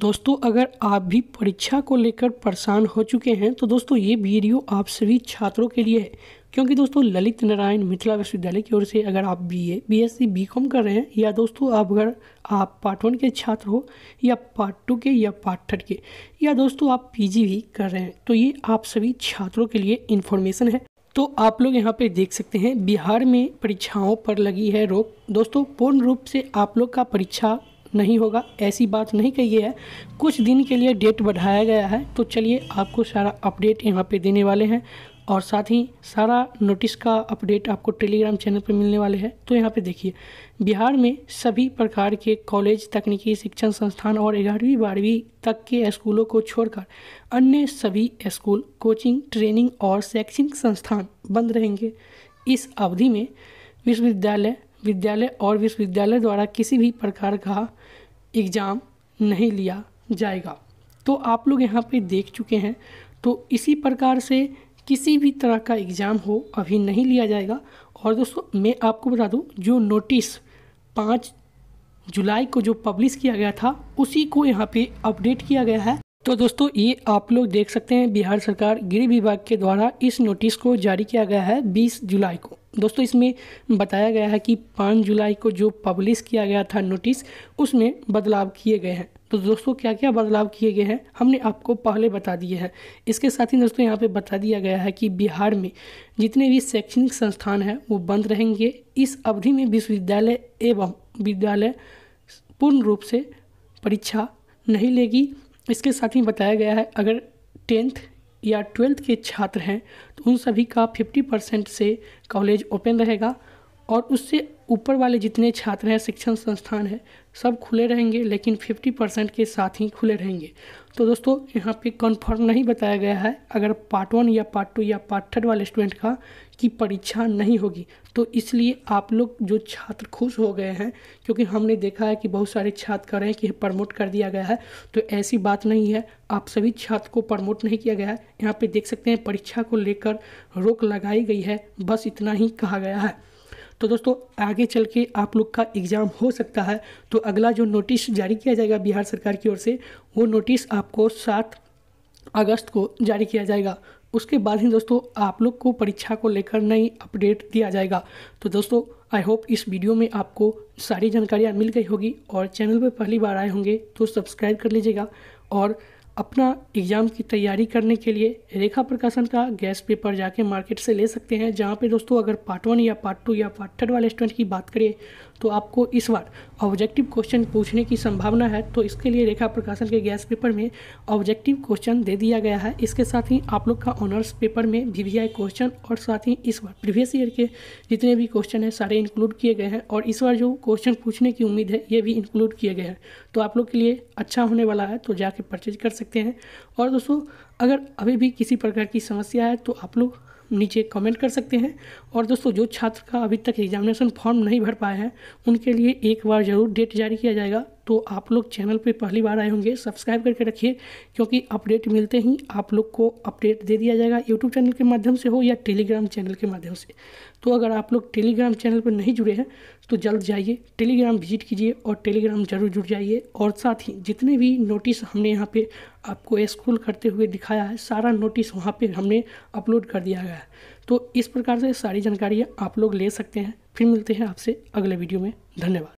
दोस्तों अगर आप भी परीक्षा को लेकर परेशान हो चुके हैं तो दोस्तों ये वीडियो आप सभी छात्रों के लिए है क्योंकि दोस्तों ललित नारायण मिथिला विश्वविद्यालय की ओर से अगर आप B A B S C B com कर रहे हैं या दोस्तों आप अगर आप पार्ट वन के छात्र हो या पार्ट टू के या पार्ट थर्ड के या दोस्तों आप पी जी भी कर रहे हैं तो ये आप सभी छात्रों के लिए इन्फॉर्मेशन है तो आप लोग यहाँ पे देख सकते हैं बिहार में परीक्षाओं पर लगी है रोक दोस्तों पूर्ण रूप से आप लोग का परीक्षा नहीं होगा ऐसी बात नहीं कही है कुछ दिन के लिए डेट बढ़ाया गया है तो चलिए आपको सारा अपडेट यहाँ पे देने वाले हैं और साथ ही सारा नोटिस का अपडेट आपको टेलीग्राम चैनल पर मिलने वाले हैं तो यहाँ पे देखिए बिहार में सभी प्रकार के कॉलेज तकनीकी शिक्षण संस्थान और ग्यारहवीं बारहवीं तक के स्कूलों को छोड़कर अन्य सभी स्कूल कोचिंग ट्रेनिंग और शैक्षणिक संस्थान बंद रहेंगे इस अवधि में विश्वविद्यालय विद्यालय और विश्वविद्यालय द्वारा किसी भी प्रकार का एग्ज़ाम नहीं लिया जाएगा तो आप लोग यहाँ पे देख चुके हैं तो इसी प्रकार से किसी भी तरह का एग्ज़ाम हो अभी नहीं लिया जाएगा और दोस्तों मैं आपको बता दूँ जो नोटिस पाँच जुलाई को जो पब्लिश किया गया था उसी को यहाँ पे अपडेट किया गया है तो दोस्तों ये आप लोग देख सकते हैं बिहार सरकार गृह विभाग के द्वारा इस नोटिस को जारी किया गया है 20 जुलाई को दोस्तों इसमें बताया गया है कि पाँच जुलाई को जो पब्लिश किया गया था नोटिस उसमें बदलाव किए गए हैं तो दोस्तों क्या क्या बदलाव किए गए हैं हमने आपको पहले बता दिए हैं इसके साथ ही दोस्तों यहाँ पे बता दिया गया है कि बिहार में जितने भी शैक्षणिक संस्थान हैं वो बंद रहेंगे इस अवधि में विश्वविद्यालय एवं विद्यालय पूर्ण रूप से परीक्षा नहीं लेगी इसके साथ ही बताया गया है अगर टेंथ या ट्वेल्थ के छात्र हैं तो उन सभी का 50 परसेंट से कॉलेज ओपन रहेगा और उससे ऊपर वाले जितने छात्र हैं शिक्षण संस्थान है सब खुले रहेंगे लेकिन 50 परसेंट के साथ ही खुले रहेंगे तो दोस्तों यहाँ पे कंफर्म नहीं बताया गया है अगर पार्ट वन या पार्ट टू या पार्ट थर्ड वाले स्टूडेंट का की परीक्षा नहीं होगी तो इसलिए आप लोग जो छात्र खुश हो गए हैं क्योंकि हमने देखा है कि बहुत सारे छात्र कह रहे हैं कि प्रमोट कर दिया गया है तो ऐसी बात नहीं है आप सभी छात्र को प्रमोट नहीं किया गया है यहाँ पर देख सकते हैं परीक्षा को लेकर रोक लगाई गई है बस इतना ही कहा गया है तो दोस्तों आगे चल के आप लोग का एग्ज़ाम हो सकता है तो अगला जो नोटिस जारी किया जाएगा बिहार सरकार की ओर से वो नोटिस आपको सात अगस्त को जारी किया जाएगा उसके बाद ही दोस्तों आप लोग को परीक्षा को लेकर नई अपडेट दिया जाएगा तो दोस्तों आई होप इस वीडियो में आपको सारी जानकारियाँ मिल गई होगी और चैनल पर पहली बार आए होंगे तो सब्सक्राइब कर लीजिएगा और अपना एग्ज़ाम की तैयारी करने के लिए रेखा प्रकाशन का गैस पेपर जाके मार्केट से ले सकते हैं जहाँ पे दोस्तों अगर पार्ट वन या पार्ट टू या पार्ट थर्ड वाले स्टूडेंट की बात करें तो आपको इस बार ऑब्जेक्टिव क्वेश्चन पूछने की संभावना है तो इसके लिए रेखा प्रकाशन के गैस पेपर में ऑब्जेक्टिव क्वेश्चन दे दिया गया है इसके साथ ही आप लोग का ऑनर्स पेपर में वी क्वेश्चन और साथ ही इस बार प्रीवियस ईयर के जितने भी क्वेश्चन हैं सारे इंक्लूड किए गए हैं और इस बार जो क्वेश्चन पूछने की उम्मीद है ये भी इंक्लूड किए गए हैं तो आप लोग के लिए अच्छा होने वाला है तो जाके परचेज कर सकते सकते हैं और दोस्तों अगर अभी भी किसी प्रकार की समस्या है तो आप लोग नीचे कमेंट कर सकते हैं और दोस्तों जो छात्र का अभी तक एग्जामिनेशन फॉर्म नहीं भर पाए हैं उनके लिए एक बार ज़रूर डेट जारी किया जाएगा तो आप लोग चैनल पर पहली बार आए होंगे सब्सक्राइब करके रखिए क्योंकि अपडेट मिलते ही आप लोग को अपडेट दे दिया जाएगा यूट्यूब चैनल के माध्यम से हो या टेलीग्राम चैनल के माध्यम से तो अगर आप लोग टेलीग्राम चैनल पर नहीं जुड़े हैं तो जल्द जाइए टेलीग्राम विजिट कीजिए और टेलीग्राम ज़रूर जुड़ जाइए और साथ ही जितने भी नोटिस हमने यहाँ पर आपको स्क्रोल करते हुए दिखाया है सारा नोटिस वहाँ पर हमने अपलोड कर दिया गया है तो इस प्रकार से सारी जानकारियाँ आप लोग ले सकते हैं फिर मिलते हैं आपसे अगले वीडियो में धन्यवाद